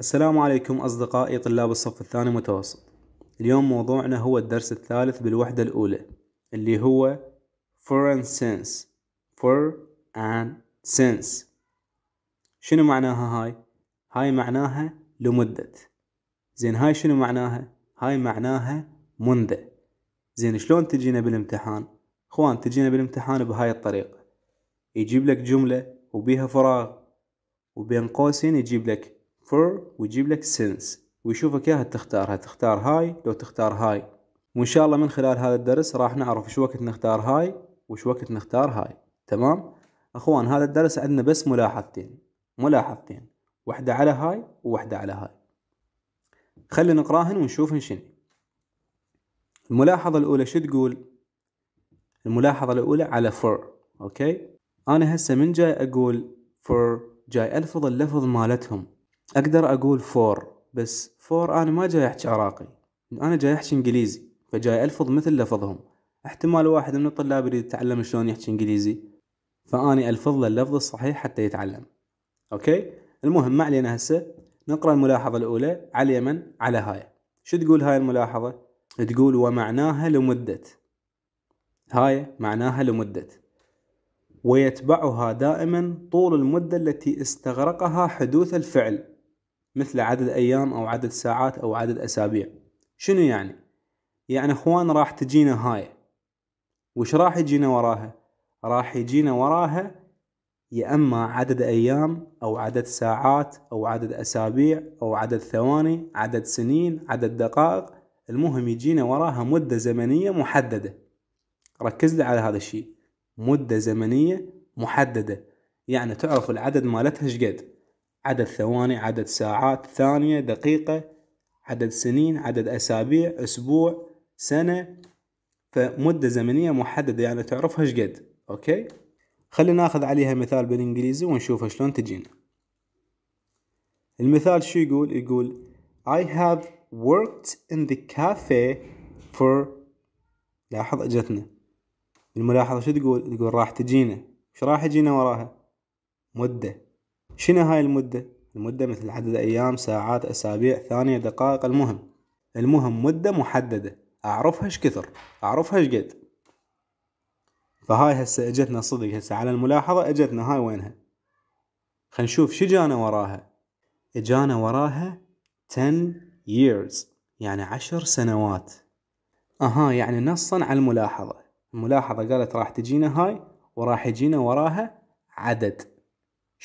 السلام عليكم أصدقائي طلاب الصف الثاني متوسط اليوم موضوعنا هو الدرس الثالث بالوحدة الأولى اللي هو for and since for and since شنو معناها هاي؟ هاي معناها لمدة زين هاي شنو معناها؟ هاي معناها منذ زين شلون تجينا بالامتحان؟ اخوان تجينا بالامتحان بهاي الطريقة يجيب لك جملة وبيها فراغ وبين قوسين يجيب لك فور ويجيب لك سينس ويشوفك يا تختارها تختار هاي لو تختار هاي وان شاء الله من خلال هذا الدرس راح نعرف شو وقت نختار هاي وش وقت نختار هاي تمام اخوان هذا الدرس عندنا بس ملاحظتين ملاحظتين واحدة على هاي وواحدة على هاي خلينا نقراهن ونشوفهن شنو الملاحظة الأولى شو تقول الملاحظة الأولى على فور أوكي أنا هسه من جاي أقول فور جاي ألفظ اللفظ مالتهم اقدر اقول فور بس فور انا ما جاي احجي عراقي انا جاي احجي انجليزي فجاي الفظ مثل لفظهم احتمال واحد من الطلاب يريد يتعلم شلون يحجي انجليزي فاني الفظ له اللفظ الصحيح حتى يتعلم اوكي المهم ما علينا هسه نقرا الملاحظه الاولى على اليمن على هاي شو تقول هاي الملاحظه تقول ومعناها لمده هاي معناها لمده ويتبعها دائما طول المده التي استغرقها حدوث الفعل مثل عدد أيام أو عدد ساعات أو عدد أسابيع شنو يعني؟ يعني اخوان راح تجينا هاي وش راح يجينا وراها؟ راح يجينا وراها يا اما عدد ايام او عدد ساعات او عدد اسابيع او عدد ثواني عدد سنين عدد دقائق المهم يجينا وراها مدة زمنية محددة ركز لي على هذا الشيء مدة زمنية محددة يعني تعرف العدد مالتها شقد عدد ثواني عدد ساعات ثانية دقيقة عدد سنين عدد أسابيع أسبوع سنة فمدة زمنية محددة يعني تعرفها شقد أوكي خلينا ناخذ عليها مثال بالإنجليزي ونشوف شلون تجينا المثال شو يقول يقول I have worked in the cafe for لاحظ اجتنا الملاحظة شو تقول تقول راح تجينا شو راح يجينا وراها مدة شنو هاي المدة؟ المدة مثل عدد أيام ساعات أسابيع ثانية دقائق المهم المهم مدة محددة أعرفها إيش كثر أعرفها إيش قد فهاي هسه أجتنا صدق هسه على الملاحظة أجتنا هاي وينها خلينا نشوف شو جانا وراها اجانا وراها 10 years يعني عشر سنوات اها يعني نصا على الملاحظة الملاحظة قالت راح تجينا هاي وراح يجينا وراها عدد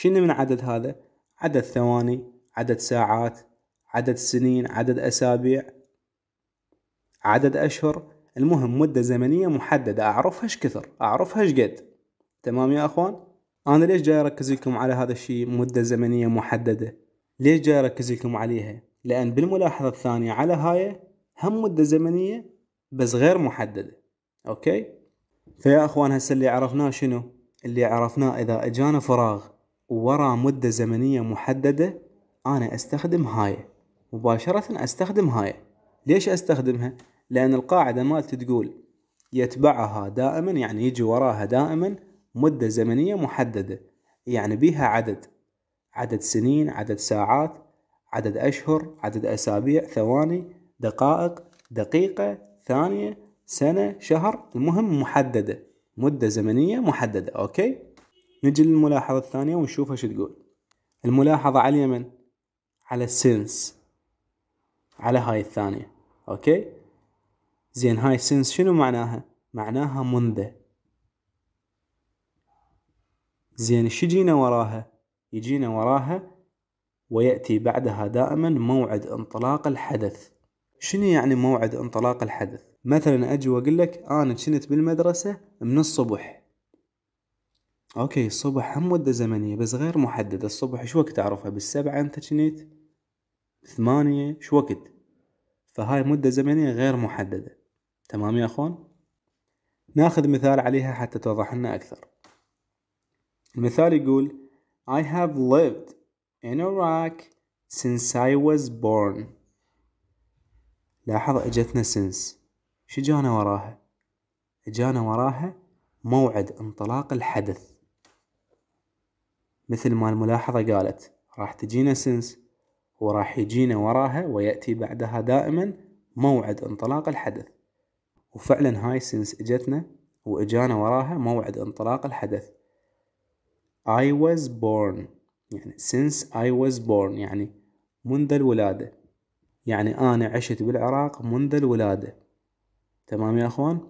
شنو من عدد هذا عدد ثواني عدد ساعات عدد سنين عدد أسابيع عدد أشهر المهم مدة زمنية محددة أعرفها إيش كثر أعرفها إيش قد تمام يا أخوان أنا ليش جاي أركز لكم على هذا الشيء مدة زمنية محددة ليش جاي أركز لكم عليها لأن بالملاحظة الثانية على هاي هم مدة زمنية بس غير محددة أوكي فيا أخوان هسه اللي عرفناه شنو اللي عرفناه إذا أجانا فراغ ورا مدة زمنية محددة أنا أستخدم هاي مباشرة أستخدم هاي ليش أستخدمها؟ لأن القاعدة مالتي تقول يتبعها دائما يعني يجي وراها دائما مدة زمنية محددة يعني بيها عدد عدد سنين عدد ساعات عدد أشهر عدد أسابيع ثواني دقائق دقيقة ثانية سنة شهر المهم محددة مدة زمنية محددة أوكي نجي للملاحظة الثانية ونشوفها شو تقول الملاحظة على اليمن على السنس على هاي الثانية اوكي زين هاي سنس شنو معناها معناها منذ زين شو يجينا وراها يجينا وراها ويأتي بعدها دائما موعد انطلاق الحدث شنو يعني موعد انطلاق الحدث مثلا اجي واقول لك آه، انا كنت بالمدرسة من الصبح أوكي الصبح هم مدة زمنية بس غير محددة الصبح شو وقت أعرفها بالسبعة أنت جنيت ثمانية شو وقت فهاي مدة زمنية غير محددة تمام يا أخوان ناخذ مثال عليها حتى توضح لنا أكثر المثال يقول I have lived in Iraq since I was born لاحظ اجتنا since شو جانا وراها؟ جانا وراها موعد انطلاق الحدث مثل ما الملاحظة قالت راح تجينا سنس وراح يجينا وراها ويأتي بعدها دائما موعد انطلاق الحدث وفعلا هاي سنس اجتنا واجانا وراها موعد انطلاق الحدث I was born يعني since I was born يعني منذ الولادة يعني أنا عشت بالعراق منذ الولادة تمام يا أخوان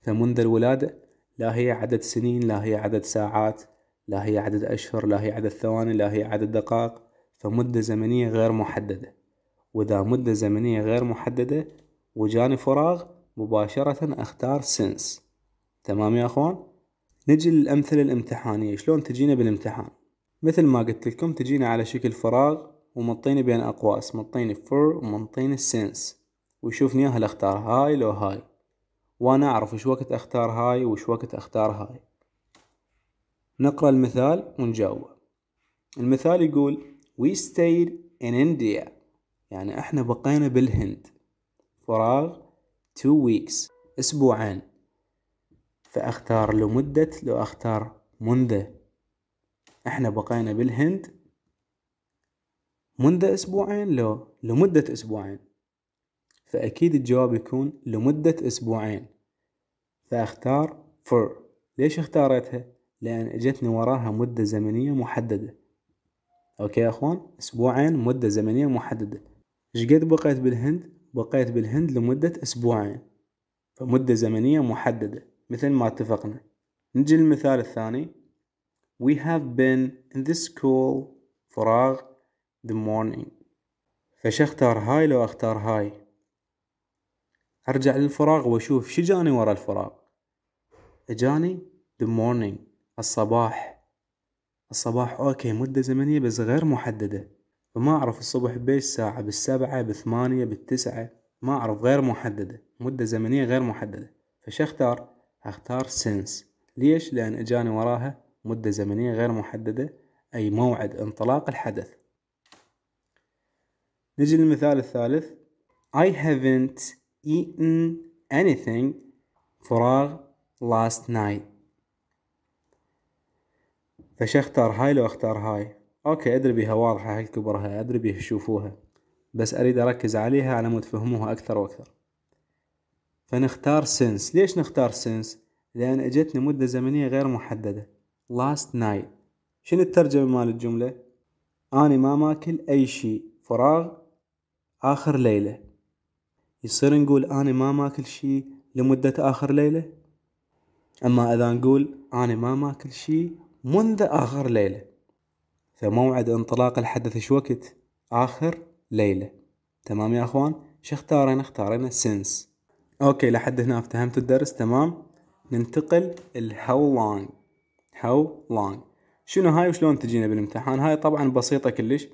فمنذ الولادة لا هي عدد سنين لا هي عدد ساعات لا هي عدد أشهر لا هي عدد ثواني لا هي عدد دقائق فمدة زمنية غير محددة وإذا مدة زمنية غير محددة وجاني فراغ مباشرة أختار سنس تمام يا أخوان نجي للأمثلة الامتحانية شلون تجينا بالامتحان مثل ما قلت لكم تجينا على شكل فراغ ومطيني بين أقواس مطيني فور ومطيني سنس ويشوفني هل أختار هاي لو هاي وأنا أعرف وش وقت أختار هاي وش وقت أختار هاي نقرأ المثال ونجاوبه المثال يقول We stayed in India يعني احنا بقينا بالهند فراغ two weeks اسبوعين فاختار لمدة لو اختار منذ احنا بقينا بالهند منذ اسبوعين لو لمدة اسبوعين فاكيد الجواب يكون لمدة اسبوعين فاختار for ليش اختارتها لأن اجتني وراها مدة زمنية محددة أوكي يا أخوان أسبوعين مدة زمنية محددة شقد بقيت بالهند بقيت بالهند لمدة أسبوعين فمدة زمنية محددة مثل ما اتفقنا نجي للمثال الثاني We have been in this school فراغ the morning فش اختار هاي لو اختار هاي ارجع للفراغ واشوف شو جاني ورا الفراغ اجاني the morning الصباح الصباح اوكي مدة زمنية بس غير محددة فما اعرف الصبح بيش ساعة بالسبعة بالثمانية بالتسعة ما اعرف غير محددة مدة زمنية غير محددة فش اختار اختار سنس ليش لان اجاني وراها مدة زمنية غير محددة اي موعد انطلاق الحدث نجي للمثال الثالث I haven't eaten anything فراغ last night فش اختار هاي لو اختار هاي اوكي ادري بيها واضحة هالكبرها ادري بيها شوفوها بس اريد اركز عليها على مود فهموها اكثر واكثر فنختار سنس ليش نختار سنس لان اجتني مدة زمنية غير محددة last night شنو الترجمة مال الجملة اني ما ماكل اي شيء فراغ اخر ليلة يصير نقول اني ما ماكل شيء لمدة اخر ليلة اما اذا نقول اني ما ماكل شيء منذ آخر ليلة فموعد انطلاق الحدث شو وقت آخر ليلة تمام يا أخوان شو اختارنا اختارنا since أوكي لحد هنا افتهمت الدرس تمام ننتقل ال how long how long شنو هاي وشلون تجينا بالامتحان هاي طبعا بسيطة كلش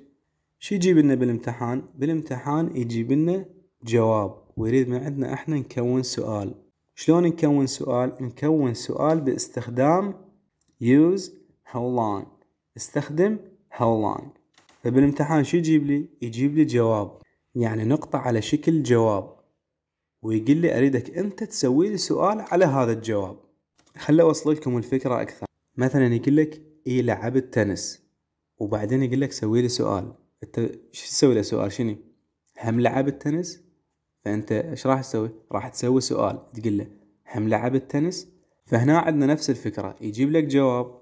شو يجيب لنا بالامتحان بالامتحان يجيب لنا جواب ويريد من عندنا احنا نكون سؤال شلون نكون سؤال نكون سؤال باستخدام use how long استخدم how long فبالامتحان شو يجيب لي يجيب لي جواب يعني نقطة على شكل جواب ويقول لي أريدك أنت تسوي لي سؤال على هذا الجواب خلي أوصل لكم الفكرة أكثر مثلا يقول لك إيه لعبت تنس وبعدين يقول لك سوي لي سؤال أنت شو تسوي له سؤال شنو هم لعبت تنس فأنت إيش راح تسوي راح تسوي سؤال تقول له هم لعبت تنس فهنا عندنا نفس الفكرة يجيب لك جواب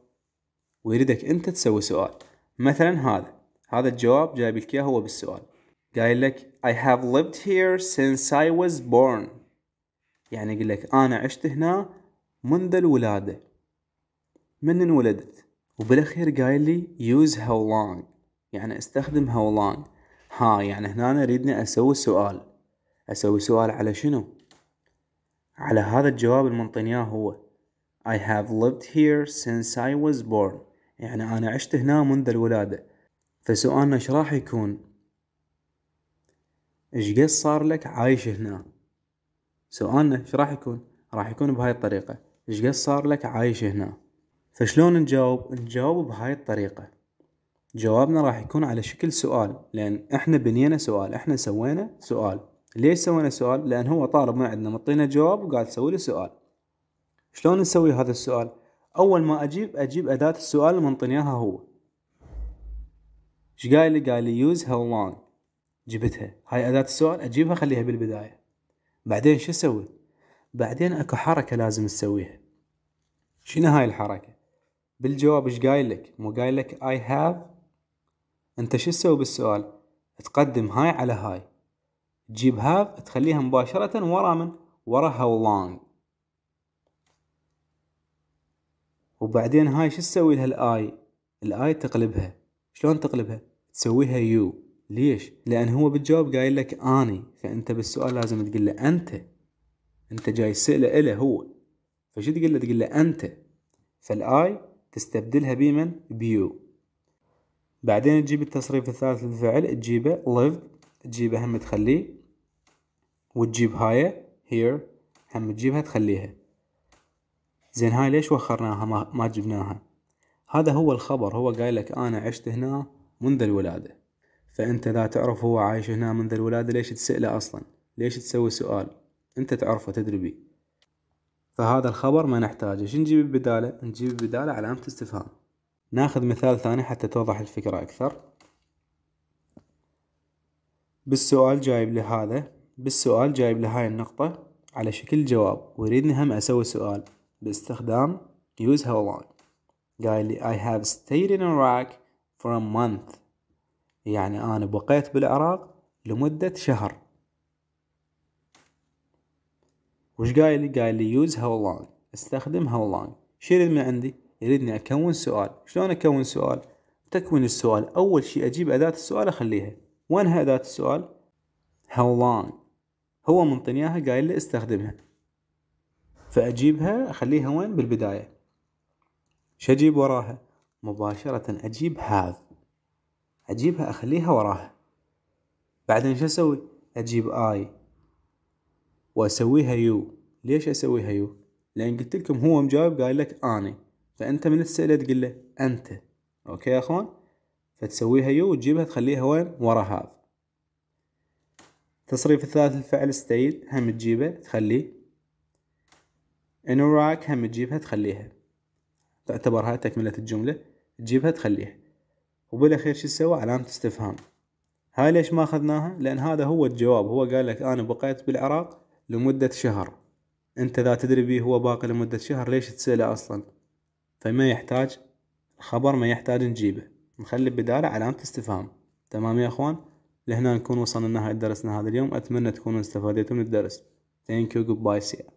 ويريدك انت تسوي سؤال مثلا هذا هذا الجواب جايب لك اياه هو بالسؤال قايل لك I have lived here since I was born يعني يقول لك انا عشت هنا منذ الولادة من انولدت وبالاخير قايل لي use how long يعني استخدم how long ها يعني هنا أنا اريدني اسوي سؤال اسوي سؤال على شنو على هذا الجواب اللي هو I have lived here since I was born يعني أنا عشت هنا منذ الولادة فسؤالنا إيش راح يكون إيش قص صار لك عايش هنا سؤالنا إيش راح يكون راح يكون بهاي الطريقة إيش قص صار لك عايش هنا فشلون نجاوب نجاوب بهاي الطريقة جوابنا راح يكون على شكل سؤال لأن إحنا بنينا سؤال إحنا سوينا سؤال ليش سوينا سؤال لأن هو طالب من عندنا مطينا جواب وقال سوي لي سؤال شلون نسوي هذا السؤال اول ما اجيب اجيب اداة السؤال ومنطيني اياها هو ايش قايل لي قال لي يوز هاو لونج جبتها هاي اداة السؤال اجيبها خليها بالبداية بعدين شو اسوي بعدين اكو حركة لازم تسويها شنو هاي الحركة بالجواب ايش قايل لك مو قايل لك اي هاف انت شو تسوي بالسؤال تقدم هاي على هاي تجيب هاف تخليها مباشرة ورا من ورا هاو لونج وبعدين هاي شو تسوي لها الاي الاي تقلبها شلون تقلبها تسويها يو ليش لان هو بالجواب قايل لك اني فانت بالسؤال لازم تقول له انت انت جاي تساله اله هو فشو تقول له تقول له انت فالاي تستبدلها بمن بيو بعدين تجيب التصريف الثالث للفعل تجيبه lived تجيبه هم تخليه وتجيب هاي here هم تجيبها تخليها زين هاي ليش وخرناها ما, ما جبناها هذا هو الخبر هو قال لك انا عشت هنا منذ الولادة فانت اذا تعرف هو عايش هنا منذ الولادة ليش تسأله اصلا ليش تسوي سؤال انت تعرفه تدري بي فهذا الخبر ما نحتاجه شو نجيب بداله نجيب بداله علامة استفهام ناخذ مثال ثاني حتى توضح الفكرة اكثر بالسؤال جايب لهذا هذا بالسؤال جايب لهاي هاي النقطة على شكل جواب ويريدني هم اسوي سؤال باستخدام use how long قال لي I have stayed in Iraq for a month يعني أنا بقيت بالعراق لمدة شهر وش قال لي؟ قال لي use how long استخدم how long شو يريد من عندي؟ يريدني أكون سؤال شلون أكون سؤال؟ تكوين السؤال أول شيء أجيب أداة السؤال أخليها وين هي أداة السؤال؟ how long هو منطني اياها قايل لي استخدمها فأجيبها أخليها وين بالبداية شو أجيب وراها مباشرة أجيب هاذ أجيبها أخليها وراها بعدين شو أسوي أجيب آي وأسويها يو ليش أسويها يو لأن قلت لكم هو مجاوب قال لك اني فأنت من تسأله تقول له أنت أوكي يا أخوان فتسويها يو وتجيبها تخليها وين ورا هذا تصريف الثالث الفعل ستيل هم تجيبه تخليه anorak هم تجيبها تخليها تعتبرها تكملة الجملة تجيبها تخليها وبالأخير شو سوى علامة استفهام هاي ليش ما أخذناها لأن هذا هو الجواب هو قال لك أنا بقيت بالعراق لمدة شهر أنت ذا تدري بيه هو باقي لمدة شهر ليش تسأله أصلا فما يحتاج خبر ما يحتاج نجيبه نخلي بداله علامة استفهام تمام يا أخوان لهنا نكون وصلنا لنهاية درسنا هذا اليوم أتمنى تكونوا استفاديتم من الدرس Thank you goodbye see you